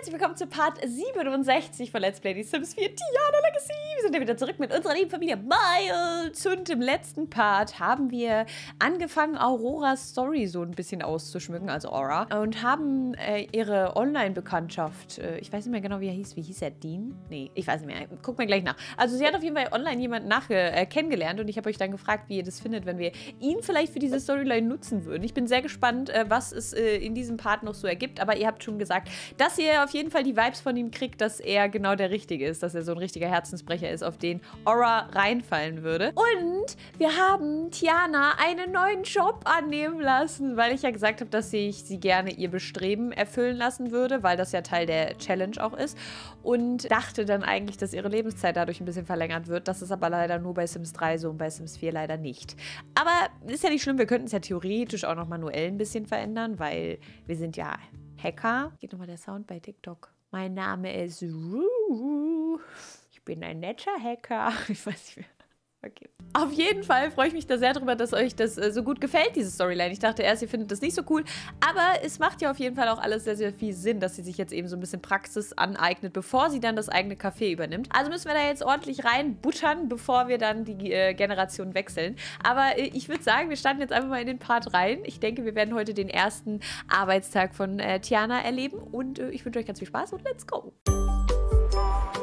herzlich willkommen zu Part 67 von Let's Play The Sims 4 Tiana Legacy. Wir sind ja wieder zurück mit unserer lieben Familie Miles. Und im letzten Part haben wir angefangen, Auroras Story so ein bisschen auszuschmücken, also Aura. Und haben äh, ihre Online-Bekanntschaft, äh, ich weiß nicht mehr genau, wie er hieß. Wie hieß er? Dean? Nee, ich weiß nicht mehr. Guck mal gleich nach. Also sie hat auf jeden Fall online jemanden nach, äh, kennengelernt und ich habe euch dann gefragt, wie ihr das findet, wenn wir ihn vielleicht für diese Storyline nutzen würden. Ich bin sehr gespannt, äh, was es äh, in diesem Part noch so ergibt. Aber ihr habt schon gesagt, dass ihr auf auf jeden Fall die Vibes von ihm kriegt, dass er genau der Richtige ist, dass er so ein richtiger Herzensbrecher ist, auf den Aura reinfallen würde. Und wir haben Tiana einen neuen Job annehmen lassen, weil ich ja gesagt habe, dass ich sie gerne ihr Bestreben erfüllen lassen würde, weil das ja Teil der Challenge auch ist. Und dachte dann eigentlich, dass ihre Lebenszeit dadurch ein bisschen verlängert wird. Das ist aber leider nur bei Sims 3 so und bei Sims 4 leider nicht. Aber ist ja nicht schlimm, wir könnten es ja theoretisch auch noch manuell ein bisschen verändern, weil wir sind ja Hacker. Geht nochmal der Sound bei TikTok. Mein Name ist Ruru. Ich bin ein netter Hacker. Ich weiß nicht mehr. Okay. Auf jeden Fall freue ich mich da sehr drüber, dass euch das äh, so gut gefällt, diese Storyline. Ich dachte erst, ihr findet das nicht so cool, aber es macht ja auf jeden Fall auch alles sehr, sehr viel Sinn, dass sie sich jetzt eben so ein bisschen Praxis aneignet, bevor sie dann das eigene Café übernimmt. Also müssen wir da jetzt ordentlich reinbuttern, bevor wir dann die äh, Generation wechseln. Aber äh, ich würde sagen, wir starten jetzt einfach mal in den Part rein. Ich denke, wir werden heute den ersten Arbeitstag von äh, Tiana erleben und äh, ich wünsche euch ganz viel Spaß und let's go! Musik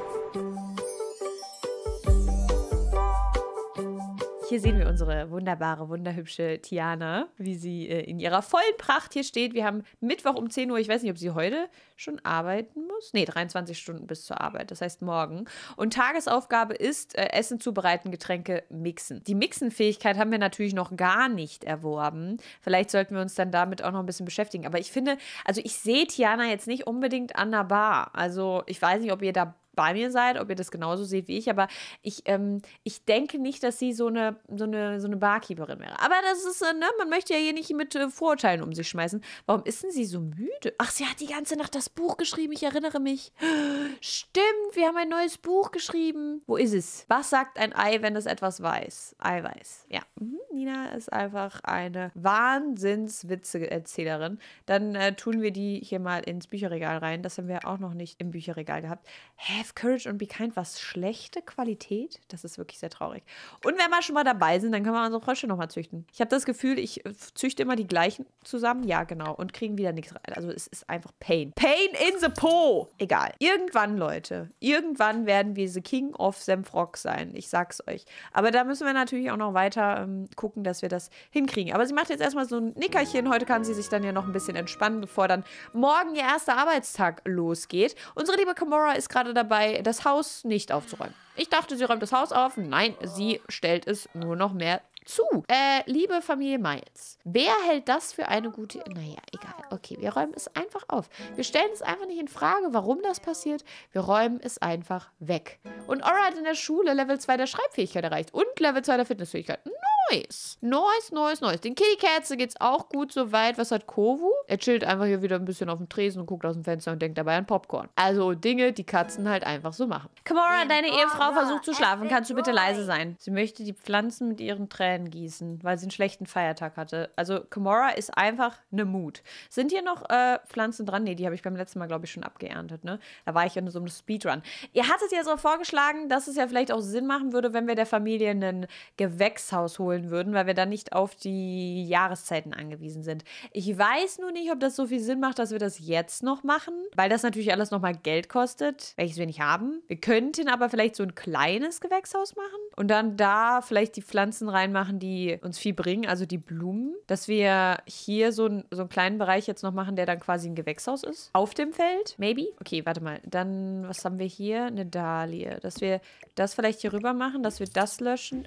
Hier sehen wir unsere wunderbare, wunderhübsche Tiana, wie sie äh, in ihrer vollen Pracht hier steht. Wir haben Mittwoch um 10 Uhr. Ich weiß nicht, ob sie heute schon arbeiten muss. Nee, 23 Stunden bis zur Arbeit. Das heißt morgen. Und Tagesaufgabe ist, äh, Essen zubereiten, Getränke mixen. Die Mixenfähigkeit haben wir natürlich noch gar nicht erworben. Vielleicht sollten wir uns dann damit auch noch ein bisschen beschäftigen. Aber ich finde, also ich sehe Tiana jetzt nicht unbedingt an der Bar. Also ich weiß nicht, ob ihr da bei mir seid, ob ihr das genauso seht wie ich, aber ich, ähm, ich denke nicht, dass sie so eine, so eine, so eine Barkeeperin wäre. Aber das ist, äh, ne, man möchte ja hier nicht mit äh, Vorurteilen um sich schmeißen. Warum ist denn sie so müde? Ach, sie hat die ganze Nacht das Buch geschrieben, ich erinnere mich. Stimmt, wir haben ein neues Buch geschrieben. Wo ist es? Was sagt ein Ei, wenn es etwas weiß? Eiweiß. Ja, mhm. Nina ist einfach eine Wahnsinnswitze-Erzählerin. Dann äh, tun wir die hier mal ins Bücherregal rein. Das haben wir auch noch nicht im Bücherregal gehabt. Hä, Have Courage und Be Kind was schlechte Qualität? Das ist wirklich sehr traurig. Und wenn wir schon mal dabei sind, dann können wir unsere Frösche nochmal züchten. Ich habe das Gefühl, ich äh, züchte immer die gleichen zusammen. Ja, genau. Und kriegen wieder nichts rein. Also es ist einfach Pain. Pain in the Po. Egal. Irgendwann, Leute. Irgendwann werden wir The King of Semfrock sein. Ich sag's euch. Aber da müssen wir natürlich auch noch weiter ähm, gucken, dass wir das hinkriegen. Aber sie macht jetzt erstmal so ein Nickerchen. Heute kann sie sich dann ja noch ein bisschen entspannen, bevor dann morgen ihr erster Arbeitstag losgeht. Unsere liebe Kamora ist gerade dabei, dabei, das Haus nicht aufzuräumen. Ich dachte, sie räumt das Haus auf. Nein, sie stellt es nur noch mehr zu. Äh, liebe Familie Miles, wer hält das für eine gute... Naja, egal. Okay, wir räumen es einfach auf. Wir stellen es einfach nicht in Frage, warum das passiert. Wir räumen es einfach weg. Und Aura hat in der Schule Level 2 der Schreibfähigkeit erreicht und Level 2 der Fitnessfähigkeit. No! Neues. Neues, Neues, Neues. Den Kittycatze geht's auch gut so weit. Was hat Kovu? Er chillt einfach hier wieder ein bisschen auf dem Tresen und guckt aus dem Fenster und denkt dabei an Popcorn. Also Dinge, die Katzen halt einfach so machen. Kamora, deine Ehefrau versucht zu schlafen. Kannst du bitte leise sein? Sie möchte die Pflanzen mit ihren Tränen gießen, weil sie einen schlechten Feiertag hatte. Also Kamora ist einfach eine Mut. Sind hier noch äh, Pflanzen dran? Nee, die habe ich beim letzten Mal, glaube ich, schon abgeerntet. Ne? Da war ich ja nur so im Speedrun. Ihr hattet ja so vorgeschlagen, dass es ja vielleicht auch Sinn machen würde, wenn wir der Familie ein Gewächshaus holen holen würden, weil wir dann nicht auf die Jahreszeiten angewiesen sind. Ich weiß nur nicht, ob das so viel Sinn macht, dass wir das jetzt noch machen, weil das natürlich alles nochmal Geld kostet, welches wir nicht haben. Wir könnten aber vielleicht so ein kleines Gewächshaus machen und dann da vielleicht die Pflanzen reinmachen, die uns viel bringen, also die Blumen, dass wir hier so, ein, so einen kleinen Bereich jetzt noch machen, der dann quasi ein Gewächshaus ist. Auf dem Feld, maybe. Okay, warte mal. Dann, was haben wir hier? Eine Dahlie. Dass wir das vielleicht hier rüber machen, dass wir das löschen.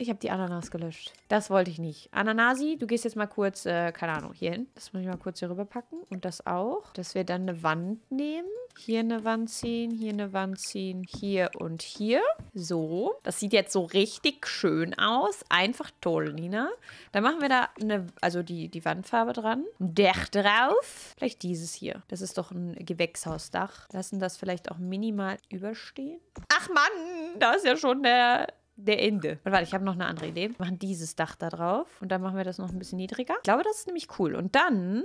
Ich habe die Ananas gelöscht. Das wollte ich nicht. Ananasi, du gehst jetzt mal kurz, äh, keine Ahnung, hier hin. Das muss ich mal kurz hier rüberpacken. Und das auch. Dass wir dann eine Wand nehmen. Hier eine Wand ziehen, hier eine Wand ziehen, hier und hier. So. Das sieht jetzt so richtig schön aus. Einfach toll, Nina. Dann machen wir da eine, also die, die Wandfarbe dran. Ein Dach drauf. Vielleicht dieses hier. Das ist doch ein Gewächshausdach. Lassen das vielleicht auch minimal überstehen. Ach Mann, da ist ja schon der der Ende. Und warte, ich habe noch eine andere Idee. Wir machen dieses Dach da drauf und dann machen wir das noch ein bisschen niedriger. Ich glaube, das ist nämlich cool. Und dann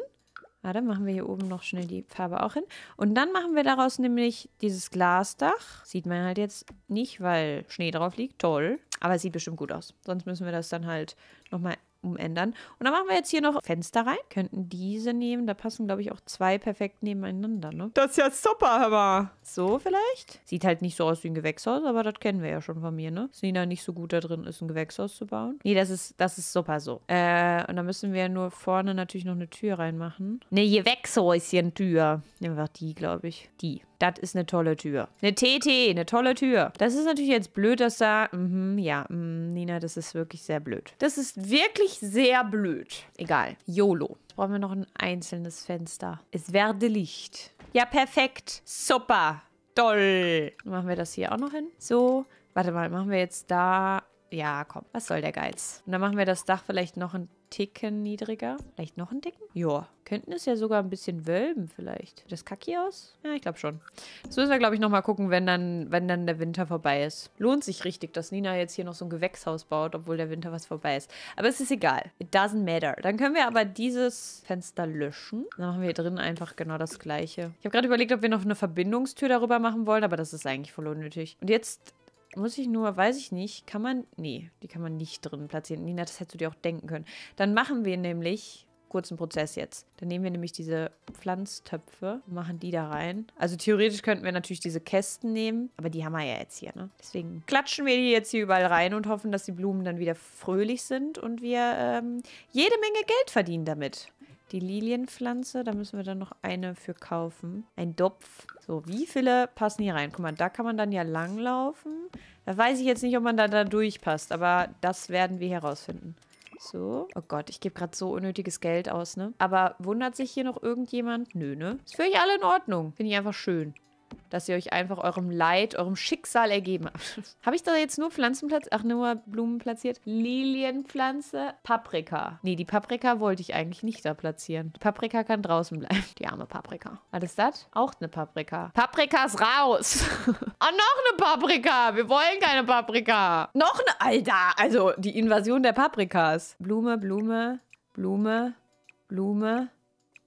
Warte, ah, machen wir hier oben noch schnell die Farbe auch hin. Und dann machen wir daraus nämlich dieses Glasdach. Sieht man halt jetzt nicht, weil Schnee drauf liegt. Toll. Aber es sieht bestimmt gut aus. Sonst müssen wir das dann halt nochmal umändern. Und dann machen wir jetzt hier noch Fenster rein. Könnten diese nehmen. Da passen, glaube ich, auch zwei perfekt nebeneinander, ne? Das ist ja super, aber. So vielleicht? Sieht halt nicht so aus wie ein Gewächshaus, aber das kennen wir ja schon von mir, ne? Sina nicht so gut da drin ist, ein Gewächshaus zu bauen. Nee, das ist, das ist super so. Äh, und dann müssen wir nur vorne natürlich noch eine Tür reinmachen. Ne, Gewächshäuschen-Tür. Nehmen wir die, glaube ich. Die das ist eine tolle Tür. Eine TT, eine tolle Tür. Das ist natürlich jetzt blöd, dass da, mhm, ja, mh, Nina, das ist wirklich sehr blöd. Das ist wirklich sehr blöd. Egal, YOLO. Jetzt brauchen wir noch ein einzelnes Fenster. Es werde Licht. Ja, perfekt. Super. Toll. Machen wir das hier auch noch hin. So. Warte mal, machen wir jetzt da ja, komm, was soll der Geiz? Und dann machen wir das Dach vielleicht noch ein Ticken niedriger. Vielleicht noch einen Ticken? Joa. Könnten es ja sogar ein bisschen wölben vielleicht. Sieht das kacki aus? Ja, ich glaube schon. Das müssen wir, glaube ich, nochmal gucken, wenn dann, wenn dann der Winter vorbei ist. Lohnt sich richtig, dass Nina jetzt hier noch so ein Gewächshaus baut, obwohl der Winter was vorbei ist. Aber es ist egal. It doesn't matter. Dann können wir aber dieses Fenster löschen. Dann machen wir hier drin einfach genau das Gleiche. Ich habe gerade überlegt, ob wir noch eine Verbindungstür darüber machen wollen, aber das ist eigentlich voll unnötig. Und jetzt muss ich nur, weiß ich nicht, kann man, nee, die kann man nicht drin platzieren. Nina, das hättest du dir auch denken können. Dann machen wir nämlich kurzen Prozess jetzt. Dann nehmen wir nämlich diese Pflanztöpfe, machen die da rein. Also theoretisch könnten wir natürlich diese Kästen nehmen, aber die haben wir ja jetzt hier, ne? Deswegen klatschen wir die jetzt hier überall rein und hoffen, dass die Blumen dann wieder fröhlich sind und wir ähm, jede Menge Geld verdienen damit. Die Lilienpflanze, da müssen wir dann noch eine für kaufen. Ein Dopf. So, wie viele passen hier rein? Guck mal, da kann man dann ja langlaufen. Da weiß ich jetzt nicht, ob man da, da durchpasst, aber das werden wir herausfinden. So. Oh Gott, ich gebe gerade so unnötiges Geld aus, ne? Aber wundert sich hier noch irgendjemand? Nö, ne? Ist für euch alle in Ordnung. Finde ich einfach schön dass ihr euch einfach eurem Leid, eurem Schicksal ergeben habt. Habe ich da jetzt nur Pflanzen platziert? Ach, nur Blumen platziert? Lilienpflanze, Paprika. Nee, die Paprika wollte ich eigentlich nicht da platzieren. Die Paprika kann draußen bleiben. Die arme Paprika. Was ist das? Auch eine Paprika. Paprikas raus! Ah, noch eine Paprika! Wir wollen keine Paprika! Noch eine... Alter! Also, die Invasion der Paprikas. Blume, Blume, Blume, Blume,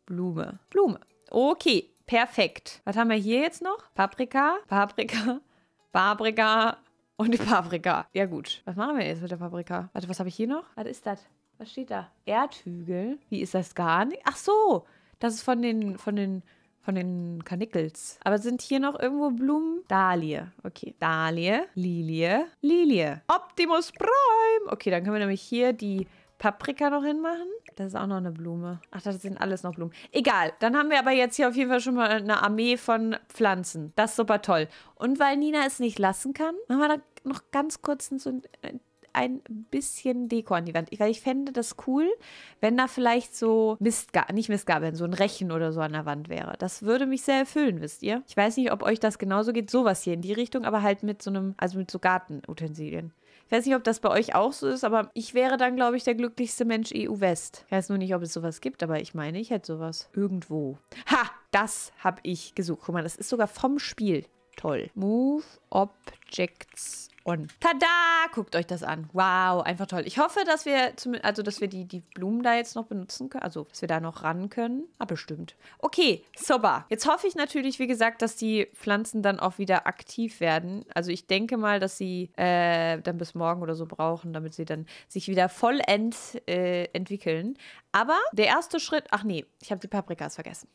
Blume, Blume. Okay, Perfekt. Was haben wir hier jetzt noch? Paprika, Paprika, Paprika und die Paprika. Ja gut. Was machen wir jetzt mit der Paprika? Warte, was habe ich hier noch? Was ist das? Was steht da? Erdhügel? Wie ist das gar nicht? Ach so, das ist von den, von den, von den Kanickels. Aber sind hier noch irgendwo Blumen? Dahlie. Okay. Dahlie, Lilie, Lilie. Optimus Prime. Okay, dann können wir nämlich hier die Paprika noch hinmachen. Das ist auch noch eine Blume. Ach, das sind alles noch Blumen. Egal, dann haben wir aber jetzt hier auf jeden Fall schon mal eine Armee von Pflanzen. Das ist super toll. Und weil Nina es nicht lassen kann, machen wir da noch ganz kurz so ein bisschen Deko an die Wand. weil ich fände das cool, wenn da vielleicht so Mistgabeln, nicht Mistgabeln, so ein Rechen oder so an der Wand wäre. Das würde mich sehr erfüllen, wisst ihr? Ich weiß nicht, ob euch das genauso geht, sowas hier in die Richtung, aber halt mit so einem, also mit so Gartenutensilien. Ich weiß nicht, ob das bei euch auch so ist, aber ich wäre dann, glaube ich, der glücklichste Mensch EU-West. Ich weiß nur nicht, ob es sowas gibt, aber ich meine, ich hätte sowas. Irgendwo. Ha! Das habe ich gesucht. Guck mal, das ist sogar vom Spiel. Toll. Move Objects on. Tada! Guckt euch das an. Wow, einfach toll. Ich hoffe, dass wir also dass wir die, die Blumen da jetzt noch benutzen können. Also, dass wir da noch ran können. Ah, bestimmt. Okay, Soba. Jetzt hoffe ich natürlich, wie gesagt, dass die Pflanzen dann auch wieder aktiv werden. Also ich denke mal, dass sie äh, dann bis morgen oder so brauchen, damit sie dann sich wieder vollend äh, entwickeln. Aber der erste Schritt, ach nee, ich habe die Paprikas vergessen.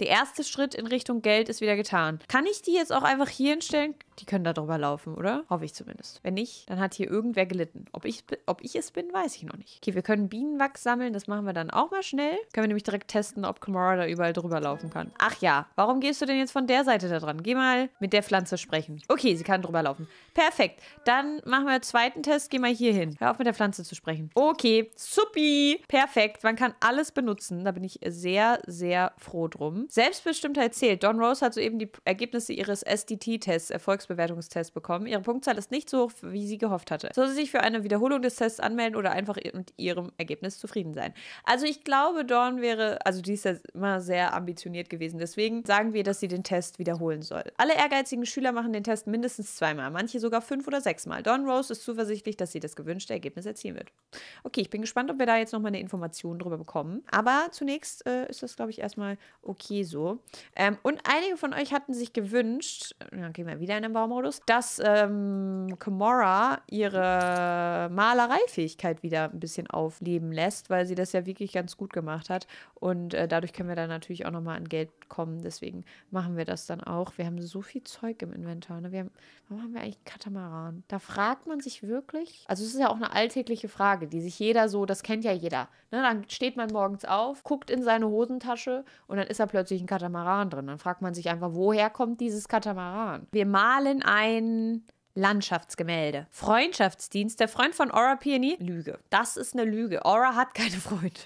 Der erste Schritt in Richtung Geld ist wieder getan. Kann ich die jetzt auch einfach hier hinstellen? Die können da drüber laufen, oder? Hoffe ich zumindest. Wenn nicht, dann hat hier irgendwer gelitten. Ob ich, ob ich es bin, weiß ich noch nicht. Okay, wir können Bienenwachs sammeln. Das machen wir dann auch mal schnell. Können wir nämlich direkt testen, ob Kamara da überall drüber laufen kann. Ach ja, warum gehst du denn jetzt von der Seite da dran? Geh mal mit der Pflanze sprechen. Okay, sie kann drüber laufen. Perfekt. Dann machen wir einen zweiten Test. Geh mal hier hin. Hör auf, mit der Pflanze zu sprechen. Okay, supi. Perfekt. Man kann alles benutzen. Da bin ich sehr, sehr froh drum. Selbstbestimmtheit zählt. Don Rose hat soeben die Ergebnisse ihres SDT-Tests, Erfolgs Selbstbewertungstest bekommen. Ihre Punktzahl ist nicht so hoch, wie sie gehofft hatte. Soll sie sich für eine Wiederholung des Tests anmelden oder einfach mit ihrem Ergebnis zufrieden sein? Also ich glaube, Dawn wäre, also die ist ja immer sehr ambitioniert gewesen. Deswegen sagen wir, dass sie den Test wiederholen soll. Alle ehrgeizigen Schüler machen den Test mindestens zweimal, manche sogar fünf oder sechsmal. Dawn Rose ist zuversichtlich, dass sie das gewünschte Ergebnis erzielen wird. Okay, ich bin gespannt, ob wir da jetzt nochmal eine Information drüber bekommen. Aber zunächst äh, ist das, glaube ich, erstmal okay so. Ähm, und einige von euch hatten sich gewünscht, dann äh, gehen wir wieder in eine Anbau-Modus, dass ähm, ihre Malereifähigkeit wieder ein bisschen aufleben lässt, weil sie das ja wirklich ganz gut gemacht hat. Und äh, dadurch können wir dann natürlich auch nochmal an Geld kommen. Deswegen machen wir das dann auch. Wir haben so viel Zeug im Inventar. Ne? Wir haben, warum haben wir eigentlich Katamaran? Da fragt man sich wirklich. Also, es ist ja auch eine alltägliche Frage, die sich jeder so, das kennt ja jeder. Ne? Dann steht man morgens auf, guckt in seine Hosentasche und dann ist da plötzlich ein Katamaran drin. Dann fragt man sich einfach, woher kommt dieses Katamaran? Wir malen malen ein Landschaftsgemälde. Freundschaftsdienst. Der Freund von Aura Peony? Lüge. Das ist eine Lüge. Aura hat keine Freunde.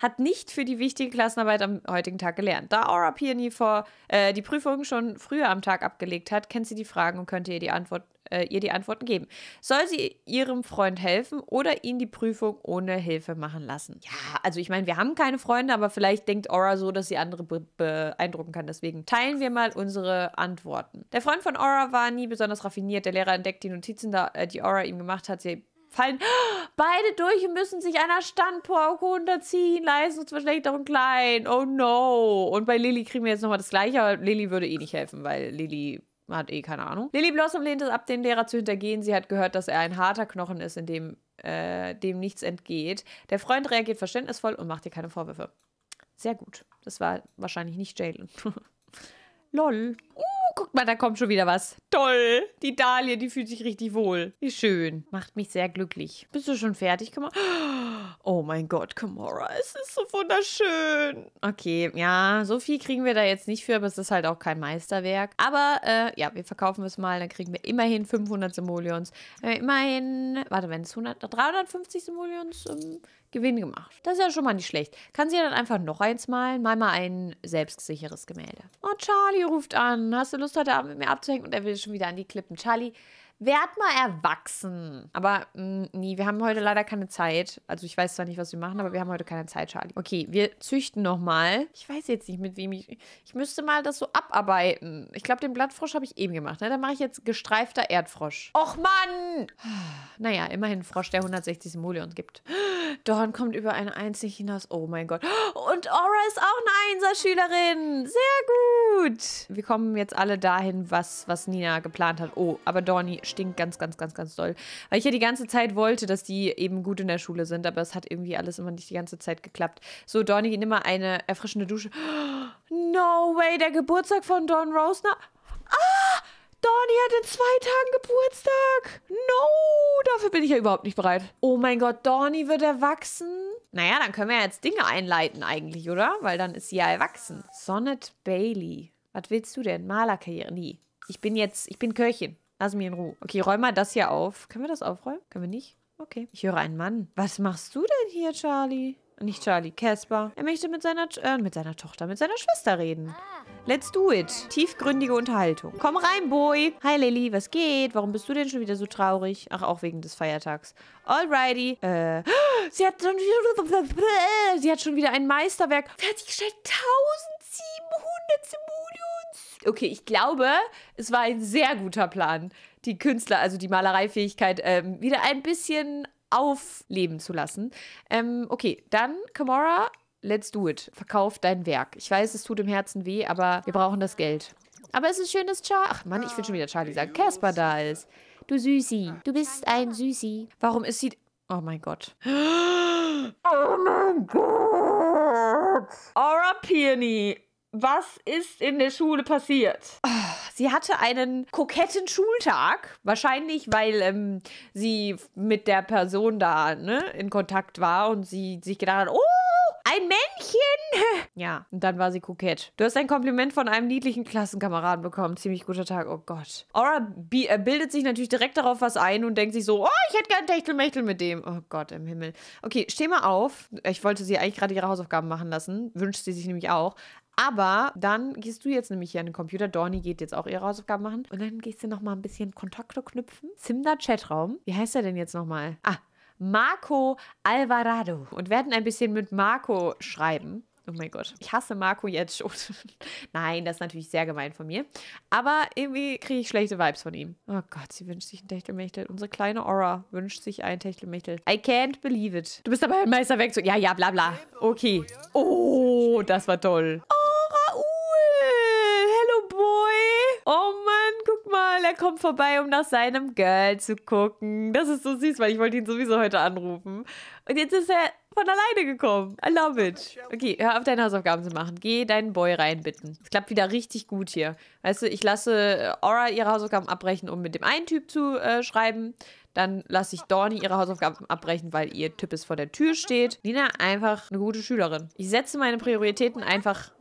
Hat nicht für die wichtige Klassenarbeit am heutigen Tag gelernt. Da Aura Peony vor äh, die Prüfung schon früher am Tag abgelegt hat, kennt sie die Fragen und könnte ihr die Antwort äh, ihr die Antworten geben. Soll sie ihrem Freund helfen oder ihn die Prüfung ohne Hilfe machen lassen? Ja, also ich meine, wir haben keine Freunde, aber vielleicht denkt Aura so, dass sie andere be beeindrucken kann. Deswegen teilen wir mal unsere Antworten. Der Freund von Aura war nie besonders raffiniert. Der Lehrer entdeckt die Notizen, da, äh, die Aura ihm gemacht hat. Sie fallen beide durch und müssen sich einer Standpauke unterziehen. Leistungsverschlechterung klein. Oh no. Und bei Lilly kriegen wir jetzt nochmal das Gleiche, aber Lilly würde eh nicht helfen, weil Lilly hat eh keine Ahnung. Lily Blossom lehnt es ab, den Lehrer zu hintergehen. Sie hat gehört, dass er ein harter Knochen ist, in dem äh, dem nichts entgeht. Der Freund reagiert verständnisvoll und macht ihr keine Vorwürfe. Sehr gut. Das war wahrscheinlich nicht Jalen. Lol. Uh, guck mal, da kommt schon wieder was. Toll. Die Dahlia, die fühlt sich richtig wohl. Wie schön. Macht mich sehr glücklich. Bist du schon fertig gemacht? Oh mein Gott, Kimora, es ist so wunderschön. Okay, ja, so viel kriegen wir da jetzt nicht für, aber es ist halt auch kein Meisterwerk. Aber äh, ja, wir verkaufen es mal, dann kriegen wir immerhin 500 Simoleons. Äh, immerhin, warte, wenn es 100, 350 Simoleons ähm, Gewinn gemacht. Das ist ja schon mal nicht schlecht. Kann sie ja dann einfach noch eins malen, mal mal ein selbstsicheres Gemälde. Oh, Charlie ruft an. Hast du Lust, heute Abend mit mir abzuhängen? Und er will schon wieder an die Klippen. Charlie, Werd mal erwachsen. Aber mh, mm, nee, wir haben heute leider keine Zeit. Also ich weiß zwar nicht, was wir machen, aber wir haben heute keine Zeit, Charlie. Okay, wir züchten nochmal. Ich weiß jetzt nicht, mit wem ich... Ich müsste mal das so abarbeiten. Ich glaube, den Blattfrosch habe ich eben gemacht. Ne? Dann mache ich jetzt gestreifter Erdfrosch. Och, Mann! Naja, immerhin ein Frosch, der 160 Simoleons gibt. Dorn kommt über eine Einzel hinaus. Oh mein Gott. Und Aura ist auch eine Einserschülerin. Sehr gut gut. Wir kommen jetzt alle dahin, was, was Nina geplant hat. Oh, aber Dorni stinkt ganz, ganz, ganz, ganz doll. Weil ich ja die ganze Zeit wollte, dass die eben gut in der Schule sind, aber es hat irgendwie alles immer nicht die ganze Zeit geklappt. So, Dorni, nimm mal eine erfrischende Dusche. No way, der Geburtstag von Dawn Rosner. Oh, Donny hat in zwei Tagen Geburtstag. No, dafür bin ich ja überhaupt nicht bereit. Oh mein Gott, Donny wird erwachsen. Naja, dann können wir ja jetzt Dinge einleiten eigentlich, oder? Weil dann ist sie ja erwachsen. Sonnet Bailey. Was willst du denn? Malerkarriere? Nie. Ich bin jetzt, ich bin Köchin. Lass mich in Ruhe. Okay, räum mal das hier auf. Können wir das aufräumen? Können wir nicht? Okay. Ich höre einen Mann. Was machst du denn hier, Charlie? Nicht Charlie, Casper. Er möchte mit seiner, äh, mit seiner Tochter, mit seiner Schwester reden. Ah. Let's do it. Tiefgründige Unterhaltung. Komm rein, Boy. Hi, Lily. Was geht? Warum bist du denn schon wieder so traurig? Ach, auch wegen des Feiertags. Alrighty. Äh, sie hat schon wieder, sie hat schon wieder ein Meisterwerk. Fertiggestellt 1700 Simoleons. Okay, ich glaube, es war ein sehr guter Plan die Künstler, also die Malereifähigkeit, ähm, wieder ein bisschen aufleben zu lassen. Ähm, okay, dann Kamora, let's do it. Verkauf dein Werk. Ich weiß, es tut im Herzen weh, aber wir brauchen das Geld. Aber es ist schön, dass Charlie... Ach Mann, ich will schon wieder Charlie sagen. Caspar da ist. Du Süßi. Du bist ein Süßi. Warum ist sie... Oh mein Gott. Oh mein Gott. Aura Peony. Was ist in der Schule passiert? Oh, Sie hatte einen koketten Schultag, wahrscheinlich weil ähm, sie mit der Person da ne, in Kontakt war und sie sich gedacht hat, oh, ein Männchen. Ja, und dann war sie kokett. Du hast ein Kompliment von einem niedlichen Klassenkameraden bekommen. Ziemlich guter Tag, oh Gott. Aura äh, bildet sich natürlich direkt darauf was ein und denkt sich so, oh, ich hätte gern Techtelmechtel mit dem. Oh Gott, im Himmel. Okay, steh mal auf. Ich wollte sie eigentlich gerade ihre Hausaufgaben machen lassen. Wünscht sie sich nämlich auch. Aber dann gehst du jetzt nämlich hier an den Computer. Dorni geht jetzt auch ihre Hausaufgaben machen. Und dann gehst du nochmal ein bisschen Kontakte knüpfen. Simda Chatraum. Wie heißt er denn jetzt nochmal? Ah, Marco Alvarado. Und werden ein bisschen mit Marco schreiben. Oh mein Gott, ich hasse Marco jetzt schon. Nein, das ist natürlich sehr gemein von mir. Aber irgendwie kriege ich schlechte Vibes von ihm. Oh Gott, sie wünscht sich ein Techtelmechtel. Unsere kleine Aura wünscht sich ein Techtelmechtel. I can't believe it. Du bist aber Meister Meisterwerkzeug. Ja, ja, bla, bla. Okay. Oh, das war toll. Oh. Lol, er kommt vorbei, um nach seinem Girl zu gucken. Das ist so süß, weil ich wollte ihn sowieso heute anrufen. Und jetzt ist er von alleine gekommen. I love it. Okay, hör auf, deine Hausaufgaben zu machen. Geh deinen Boy reinbitten. Es klappt wieder richtig gut hier. Weißt du, ich lasse äh, Aura ihre Hausaufgaben abbrechen, um mit dem einen Typ zu äh, schreiben. Dann lasse ich Dorni ihre Hausaufgaben abbrechen, weil ihr Typ ist vor der Tür steht. Nina einfach eine gute Schülerin. Ich setze meine Prioritäten einfach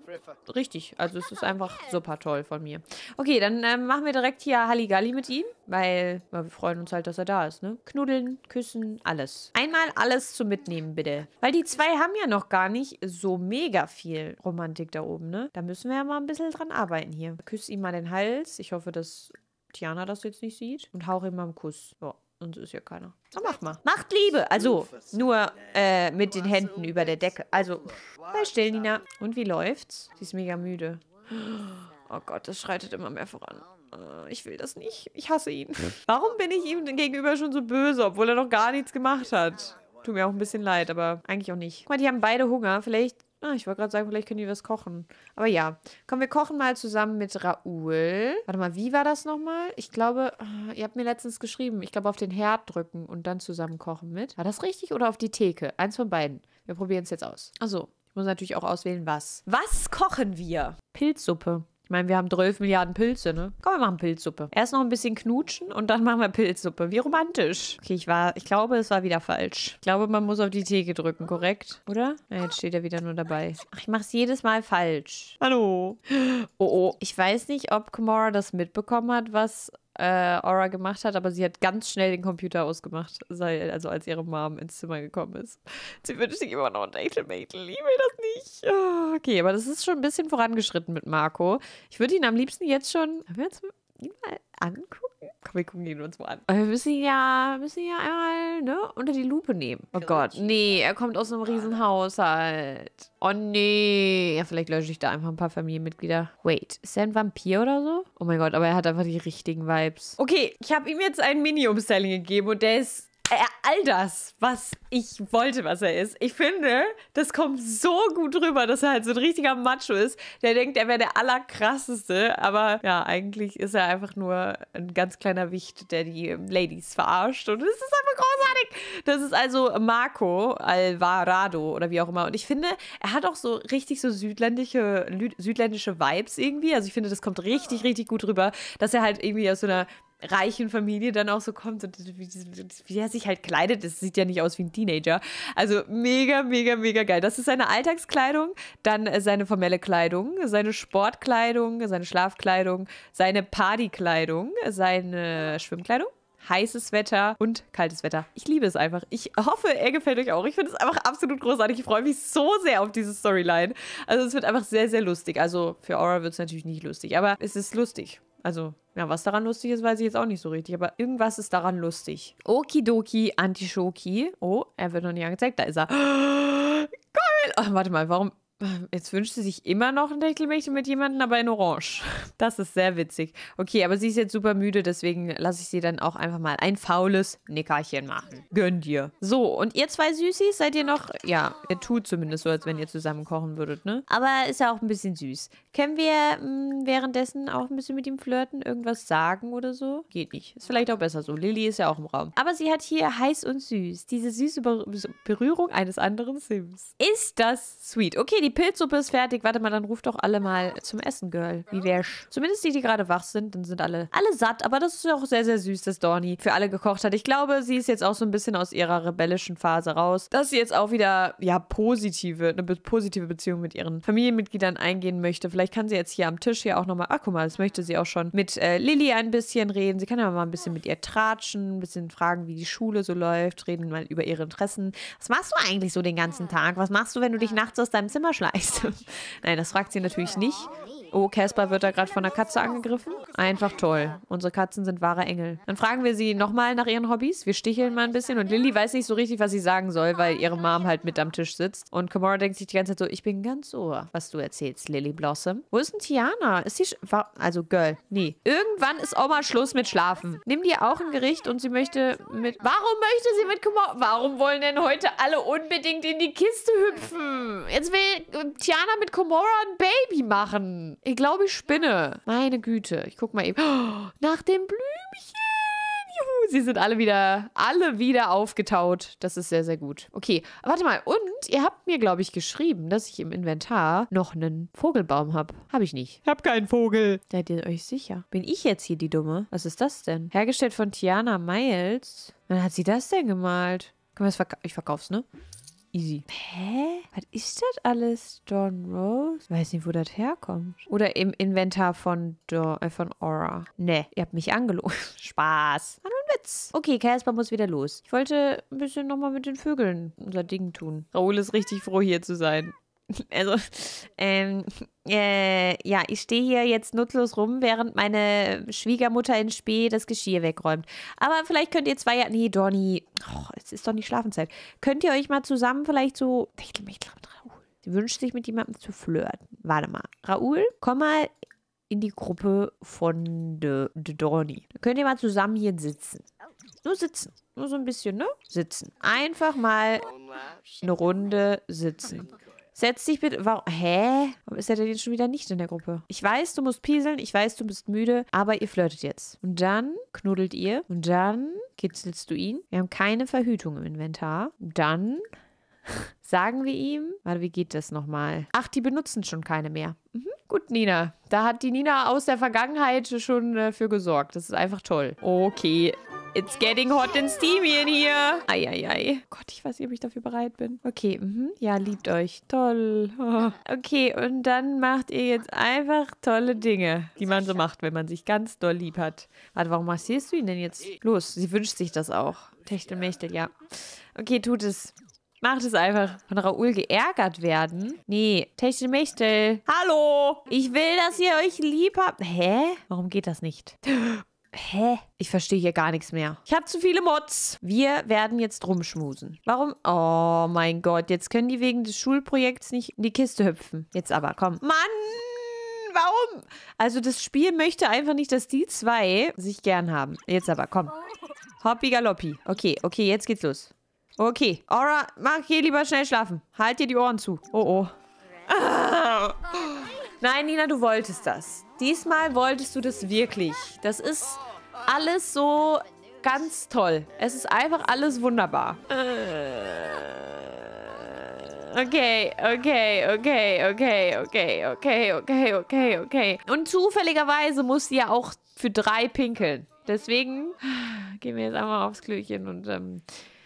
richtig. Also es ist einfach super toll von mir. Okay, dann äh, machen wir direkt hier Halligalli mit ihm, weil, weil wir freuen uns halt, dass er da ist, ne? Knuddeln, küssen, alles. Einmal alles zum Mitnehmen, bitte. Weil die zwei haben ja noch gar nicht so mega viel Romantik da oben, ne? Da müssen wir ja mal ein bisschen dran arbeiten hier. Küss ihm mal den Hals. Ich hoffe, dass Tiana das jetzt nicht sieht. Und hauche ihm mal einen Kuss. So. Sonst ist ja keiner. So, mach mal. Macht Liebe. Also, nur äh, mit den Händen über der Decke. Also, bei still, Nina. Und wie läuft's? Sie ist mega müde. Oh Gott, das schreitet immer mehr voran. Äh, ich will das nicht. Ich hasse ihn. Warum bin ich ihm gegenüber schon so böse, obwohl er noch gar nichts gemacht hat? Tut mir auch ein bisschen leid, aber eigentlich auch nicht. Guck mal, die haben beide Hunger. Vielleicht Ah, ich wollte gerade sagen, vielleicht können die was kochen. Aber ja. Komm, wir kochen mal zusammen mit Raoul. Warte mal, wie war das nochmal? Ich glaube, ah, ihr habt mir letztens geschrieben. Ich glaube, auf den Herd drücken und dann zusammen kochen mit. War das richtig oder auf die Theke? Eins von beiden. Wir probieren es jetzt aus. Achso, ich muss natürlich auch auswählen, was. Was kochen wir? Pilzsuppe. Ich meine, wir haben 12 Milliarden Pilze, ne? Komm, wir machen Pilzsuppe. Erst noch ein bisschen knutschen und dann machen wir Pilzsuppe. Wie romantisch. Okay, ich war, ich glaube, es war wieder falsch. Ich glaube, man muss auf die Theke drücken, korrekt? Oder? Ja, jetzt steht er wieder nur dabei. Ach, ich mach's jedes Mal falsch. Hallo. Oh, oh. Ich weiß nicht, ob Kimora das mitbekommen hat, was äh, Aura gemacht hat, aber sie hat ganz schnell den Computer ausgemacht, sei, also als ihre Mom ins Zimmer gekommen ist. Sie wünscht sich immer noch ein Datematel. Ich will das nicht. Oh, okay, aber das ist schon ein bisschen vorangeschritten mit Marco. Ich würde ihn am liebsten jetzt schon. Haben wir jetzt ihn mal angucken? Komm, wir gucken ihn uns mal an. Aber äh, wir müssen ihn ja, müssen ihn ja einmal ne, unter die Lupe nehmen. Oh Gott, nee, er kommt aus einem Riesenhaushalt. Oh nee, ja, vielleicht lösche ich da einfach ein paar Familienmitglieder. Wait, ist er ein Vampir oder so? Oh mein Gott, aber er hat einfach die richtigen Vibes. Okay, ich habe ihm jetzt ein Mini-Umstyling gegeben und der ist äh, all das, was ich wollte, was er ist. Ich finde, das kommt so gut rüber, dass er halt so ein richtiger Macho ist. Der denkt, er wäre der allerkrasseste, aber ja, eigentlich ist er einfach nur ein ganz kleiner Wicht, der die ähm, Ladies verarscht und es ist einfach großartig. Das ist also Marco Alvarado oder wie auch immer und ich finde, er hat auch so richtig so südländische südländische Vibes irgendwie. Also ich finde, das kommt richtig richtig gut rüber, dass er halt irgendwie aus so einer reichen Familie dann auch so kommt und wie, er sich halt kleidet, das sieht ja nicht aus wie ein Teenager. Also mega, mega, mega geil. Das ist seine Alltagskleidung, dann äh, seine formelle Kleidung, seine Sportkleidung, seine Schlafkleidung, seine Partykleidung, seine Schwimmkleidung heißes Wetter und kaltes Wetter. Ich liebe es einfach. Ich hoffe, er gefällt euch auch. Ich finde es einfach absolut großartig. Ich freue mich so sehr auf diese Storyline. Also es wird einfach sehr, sehr lustig. Also für Aura wird es natürlich nicht lustig, aber es ist lustig. Also, ja, was daran lustig ist, weiß ich jetzt auch nicht so richtig, aber irgendwas ist daran lustig. Okidoki Antischoki. Oh, er wird noch nicht angezeigt. Da ist er. Geil! Oh, warte mal, warum Jetzt wünscht sie sich immer noch ein Deckelmädchen mit jemandem, aber in Orange. Das ist sehr witzig. Okay, aber sie ist jetzt super müde, deswegen lasse ich sie dann auch einfach mal ein faules Nickerchen machen. Gönn dir. So, und ihr zwei Süßis, seid ihr noch... Ja, ihr tut zumindest so, als wenn ihr zusammen kochen würdet, ne? Aber ist ja auch ein bisschen süß. Können wir mh, mm, währenddessen auch ein bisschen mit ihm flirten, irgendwas sagen oder so? Geht nicht. Ist vielleicht auch besser so. Lilly ist ja auch im Raum. Aber sie hat hier heiß und süß. Diese süße Ber Berührung eines anderen Sims. Ist das sweet. Okay, die Pilzsuppe ist fertig. Warte mal, dann ruft doch alle mal zum Essen, Girl. Wie wär's? Zumindest die, die gerade wach sind, dann sind alle, alle satt. Aber das ist auch sehr, sehr süß, dass Dorni für alle gekocht hat. Ich glaube, sie ist jetzt auch so ein bisschen aus ihrer rebellischen Phase raus, dass sie jetzt auch wieder, ja, positive, eine positive Beziehung mit ihren Familienmitgliedern eingehen möchte. Vielleicht kann sie jetzt hier am Tisch hier auch nochmal, ach guck mal, das möchte sie auch schon mit äh, Lilly ein bisschen reden. Sie kann ja mal ein bisschen mit ihr tratschen, ein bisschen fragen, wie die Schule so läuft, reden mal über ihre Interessen. Was machst du eigentlich so den ganzen Tag? Was machst du, wenn du dich nachts aus deinem Zimmer verschleißt. Nein, das fragt sie natürlich nicht. Oh, Casper wird da gerade von einer Katze angegriffen? Einfach toll. Unsere Katzen sind wahre Engel. Dann fragen wir sie nochmal nach ihren Hobbys. Wir sticheln mal ein bisschen. Und Lilly weiß nicht so richtig, was sie sagen soll, weil ihre Mom halt mit am Tisch sitzt. Und Kamora denkt sich die ganze Zeit so, ich bin ganz ohr, was du erzählst, Lilly Blossom. Wo ist denn Tiana? Ist sie... Also, Girl, nee. Irgendwann ist Oma Schluss mit Schlafen. Nimm dir auch ein Gericht und sie möchte mit... Warum möchte sie mit Kamora... Warum wollen denn heute alle unbedingt in die Kiste hüpfen? Jetzt will Tiana mit Komora ein Baby machen. Ich glaube, ich spinne. Meine Güte. Ich guck mal eben. Oh, nach dem Blümchen. Juhu, sie sind alle wieder, alle wieder aufgetaut. Das ist sehr, sehr gut. Okay, warte mal. Und ihr habt mir, glaube ich, geschrieben, dass ich im Inventar noch einen Vogelbaum habe. Habe ich nicht. Ich habe keinen Vogel. Seid ihr euch sicher? Bin ich jetzt hier die Dumme? Was ist das denn? Hergestellt von Tiana Miles. Wann hat sie das denn gemalt? Können wir es verkaufen? Ich verkaufe es, ne? Easy. Hä? Was ist das alles? Dawn Rose? Weiß nicht, wo das herkommt. Oder im Inventar von, äh, von Aura. Ne, ihr habt mich angelogen. Spaß. War nur ein Witz. Okay, Casper muss wieder los. Ich wollte ein bisschen nochmal mit den Vögeln unser Ding tun. Raoul ist richtig froh, hier zu sein. Also, ähm, äh, ja, ich stehe hier jetzt nutzlos rum, während meine Schwiegermutter in Spee das Geschirr wegräumt. Aber vielleicht könnt ihr zwei ja. Nee, Donny, oh, es ist doch nicht Schlafenszeit. Könnt ihr euch mal zusammen vielleicht so. Ich glaube, Raoul. Sie wünscht sich mit jemandem zu flirten. Warte mal. Raoul, komm mal in die Gruppe von de, de Donny. Könnt ihr mal zusammen hier sitzen? Nur sitzen. Nur so ein bisschen, ne? Sitzen. Einfach mal eine Runde sitzen. Setz dich bitte. Warum? Hä? Warum ist er denn jetzt schon wieder nicht in der Gruppe? Ich weiß, du musst pieseln, ich weiß, du bist müde, aber ihr flirtet jetzt. Und dann knuddelt ihr. Und dann kitzelst du ihn. Wir haben keine Verhütung im Inventar. Und dann sagen wir ihm. Warte, wie geht das nochmal? Ach, die benutzen schon keine mehr. Mhm. Gut, Nina. Da hat die Nina aus der Vergangenheit schon äh, für gesorgt. Das ist einfach toll. Okay. It's getting hot and steamy in here. Eieiei. Gott, ich weiß nicht, ob ich dafür bereit bin. Okay, mhm. ja, liebt euch. Toll. Okay, und dann macht ihr jetzt einfach tolle Dinge, die man so macht, wenn man sich ganz doll lieb hat. Warte, warum massierst du ihn denn jetzt? Los, sie wünscht sich das auch. Techtelmechtel, ja. Okay, tut es. Macht es einfach. Von Raoul geärgert werden? Nee. Techtelmechtel. Hallo. Ich will, dass ihr euch lieb habt. Hä? Warum geht das nicht? Hä? Ich verstehe hier gar nichts mehr. Ich habe zu viele Mods. Wir werden jetzt rumschmusen. Warum? Oh mein Gott, jetzt können die wegen des Schulprojekts nicht in die Kiste hüpfen. Jetzt aber, komm. Mann! Warum? Also das Spiel möchte einfach nicht, dass die zwei sich gern haben. Jetzt aber, komm. Hoppi galoppi. Okay, okay, jetzt geht's los. Okay. Aura, mach hier lieber schnell schlafen. Halt dir die Ohren zu. Oh, oh. Ah! Nein, Nina, du wolltest das. Diesmal wolltest du das wirklich. Das ist alles so ganz toll. Es ist einfach alles wunderbar. Äh. Okay, okay, okay, okay, okay, okay, okay, okay, okay. Und zufälligerweise muss sie ja auch für drei pinkeln. Deswegen gehen wir jetzt einmal aufs Klüchen und ähm,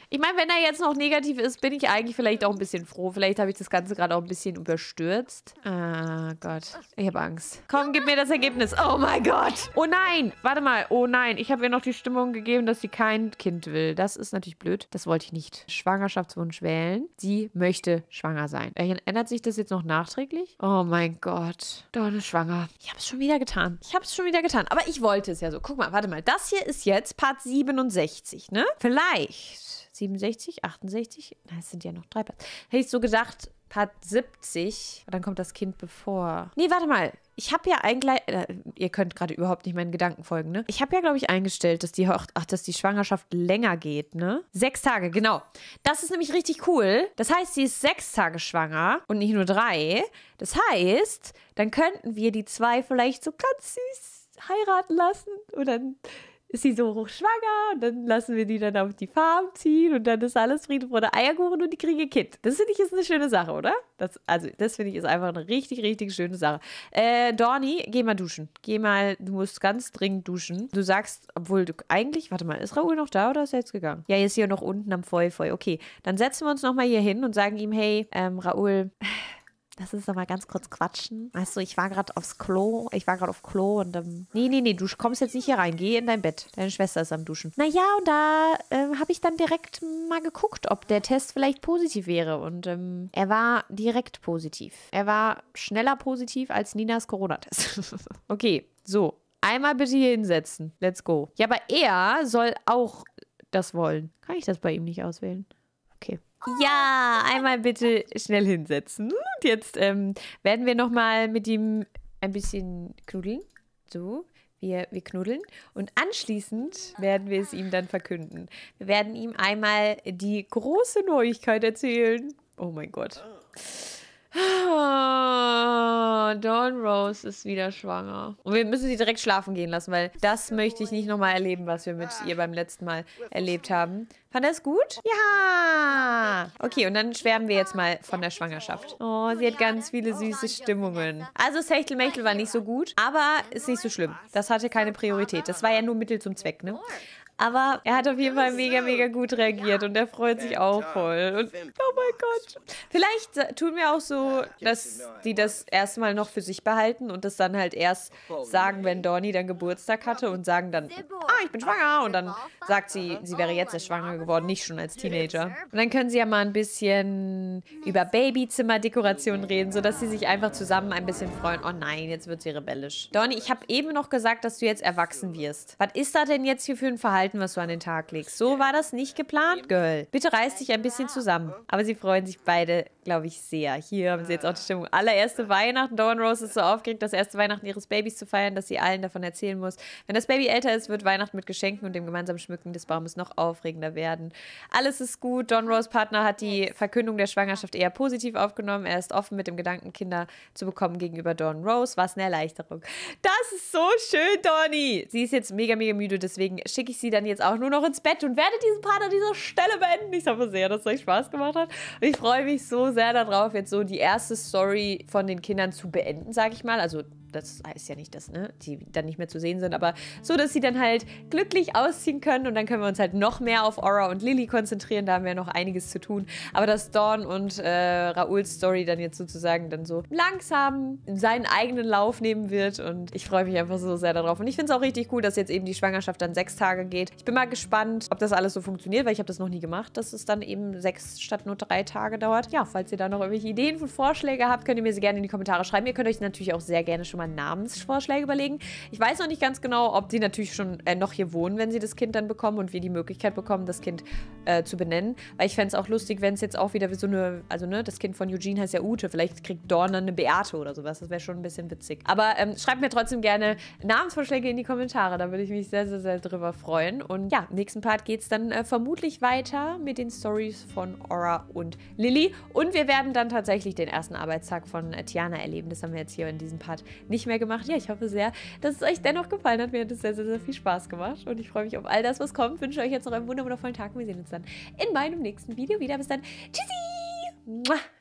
ich meine, wenn er jetzt noch negativ ist, bin ich eigentlich vielleicht auch ein bisschen froh. Vielleicht habe ich das Ganze gerade auch ein bisschen überstürzt. Ah, Gott. Ich habe Angst. Komm, gib mir das Ergebnis. Oh mein Gott. Oh nein. Warte mal. Oh nein. Ich habe ihr noch die Stimmung gegeben, dass sie kein Kind will. Das ist natürlich blöd. Das wollte ich nicht. Schwangerschaftswunsch wählen. Sie möchte schwanger sein. Ändert sich das jetzt noch nachträglich? Oh mein Gott. Dawn ist schwanger. Ich habe es schon wieder getan. Ich habe es schon wieder getan. Aber ich wollte es ja so. Guck mal, warte mal. Das hier ist jetzt Part 67, ne? Vielleicht 67, 68, nein, es sind ja noch drei Parts. Hätte ich so gedacht, Part 70, dann kommt das Kind bevor. Nee, warte mal. Ich habe ja eigentlich, äh, ihr könnt gerade überhaupt nicht meinen Gedanken folgen, ne? Ich habe ja, glaube ich, eingestellt, dass die, ach, dass die Schwangerschaft länger geht, ne? Sechs Tage, genau. Das ist nämlich richtig cool. Das heißt, sie ist sechs Tage schwanger und nicht nur drei. Das heißt, dann könnten wir die zwei vielleicht so ganz süß heiraten lassen und dann ist sie so hochschwanger und dann lassen wir die dann auf die Farm ziehen und dann ist alles Friede, Freude, Eierkuchen und die kriegen ihr Kind. Das finde ich ist eine schöne Sache, oder? Das, also, das finde ich ist einfach eine richtig, richtig schöne Sache. Äh, Dorni, geh mal duschen. Geh mal, du musst ganz dringend duschen. Du sagst, obwohl du eigentlich, warte mal, ist Raoul noch da oder ist er jetzt gegangen? Ja, er ist hier noch unten am Feu, Okay, dann setzen wir uns nochmal hier hin und sagen ihm, hey, ähm, Raoul, das ist aber ganz kurz quatschen. Weißt du, ich war gerade aufs Klo. Ich war gerade auf Klo und ähm, nee, nee, nee, du kommst jetzt nicht hier rein. Geh in dein Bett. Deine Schwester ist am Duschen. Naja, und da ähm, habe ich dann direkt mal geguckt, ob der Test vielleicht positiv wäre. Und ähm, er war direkt positiv. Er war schneller positiv als Ninas Corona-Test. okay, so. Einmal bitte hier hinsetzen. Let's go. Ja, aber er soll auch das wollen. Kann ich das bei ihm nicht auswählen? Okay, ja, einmal bitte schnell hinsetzen. Und jetzt ähm, werden wir nochmal mit ihm ein bisschen knuddeln. So, wir, wir knuddeln. Und anschließend werden wir es ihm dann verkünden. Wir werden ihm einmal die große Neuigkeit erzählen. Oh mein Gott. Ah, Dawn Rose ist wieder schwanger. Und wir müssen sie direkt schlafen gehen lassen, weil das möchte ich nicht nochmal erleben, was wir mit ihr beim letzten Mal erlebt haben. Fand er es gut? Ja! Okay, und dann schwärmen wir jetzt mal von der Schwangerschaft. Oh, sie hat ganz viele süße Stimmungen. Also Sechtelmechtel war nicht so gut, aber ist nicht so schlimm. Das hatte keine Priorität. Das war ja nur Mittel zum Zweck, ne? Aber er hat auf jeden Fall mega, mega gut reagiert und er freut sich auch voll. Und oh mein Gott. Vielleicht äh, tun wir auch so, dass die das erstmal noch für sich behalten und das dann halt erst oh, sagen, wenn Donny dann Geburtstag hatte und sagen dann, ah, ich bin schwanger. Und dann sagt sie, sie wäre jetzt erst schwanger geworden, nicht schon als Teenager. Und dann können sie ja mal ein bisschen über Babyzimmerdekorationen reden, sodass sie sich einfach zusammen ein bisschen freuen. Oh nein, jetzt wird sie rebellisch. Donny, ich habe eben noch gesagt, dass du jetzt erwachsen wirst. Was ist da denn jetzt hier für ein Verhalten? Verhalten, was du an den Tag legst. So war das nicht geplant, Girl. Bitte reiß dich ein bisschen zusammen. Aber sie freuen sich beide, glaube ich, sehr. Hier haben sie jetzt auch die Stimmung. Allererste Weihnachten. Dawn Rose ist so aufgeregt, das erste Weihnachten ihres Babys zu feiern, dass sie allen davon erzählen muss. Wenn das Baby älter ist, wird Weihnachten mit Geschenken und dem gemeinsamen Schmücken des Baumes noch aufregender werden. Alles ist gut. Dawn Rose Partner hat die Verkündung der Schwangerschaft eher positiv aufgenommen. Er ist offen mit dem Gedanken, Kinder zu bekommen gegenüber Dawn Rose. Was eine Erleichterung. Das ist so schön, Donny. Sie ist jetzt mega, mega müde, deswegen schicke ich sie da dann jetzt auch nur noch ins Bett und werde diesen Part an dieser Stelle beenden. Ich hoffe sehr, dass es euch Spaß gemacht hat. Ich freue mich so sehr darauf, jetzt so die erste Story von den Kindern zu beenden, sage ich mal. Also das heißt ja nicht, dass ne, die dann nicht mehr zu sehen sind, aber so, dass sie dann halt glücklich ausziehen können und dann können wir uns halt noch mehr auf Aura und Lily konzentrieren. Da haben wir ja noch einiges zu tun. Aber dass Dawn und äh, Raouls Story dann jetzt sozusagen dann so langsam seinen eigenen Lauf nehmen wird und ich freue mich einfach so sehr darauf. Und ich finde es auch richtig cool, dass jetzt eben die Schwangerschaft dann sechs Tage geht. Ich bin mal gespannt, ob das alles so funktioniert, weil ich habe das noch nie gemacht, dass es dann eben sechs statt nur drei Tage dauert. Ja, falls ihr da noch irgendwelche Ideen und Vorschläge habt, könnt ihr mir sie gerne in die Kommentare schreiben. Ihr könnt euch natürlich auch sehr gerne schon mal mal Namensvorschläge überlegen. Ich weiß noch nicht ganz genau, ob die natürlich schon äh, noch hier wohnen, wenn sie das Kind dann bekommen und wir die Möglichkeit bekommen, das Kind äh, zu benennen. Weil ich fände es auch lustig, wenn es jetzt auch wieder so eine, also ne, das Kind von Eugene heißt ja Ute. Vielleicht kriegt Dawn dann eine Beate oder sowas. Das wäre schon ein bisschen witzig. Aber ähm, schreibt mir trotzdem gerne Namensvorschläge in die Kommentare. Da würde ich mich sehr, sehr, sehr drüber freuen. Und ja, im nächsten Part geht es dann äh, vermutlich weiter mit den Stories von Aura und Lilly. Und wir werden dann tatsächlich den ersten Arbeitstag von äh, Tiana erleben. Das haben wir jetzt hier in diesem Part nicht nicht mehr gemacht. Ja, ich hoffe sehr, dass es euch dennoch gefallen hat. Mir hat es sehr, sehr, sehr viel Spaß gemacht und ich freue mich auf all das, was kommt. Wünsche euch jetzt noch einen wundervollen Tag. Wir sehen uns dann in meinem nächsten Video wieder. Bis dann. Tschüssi!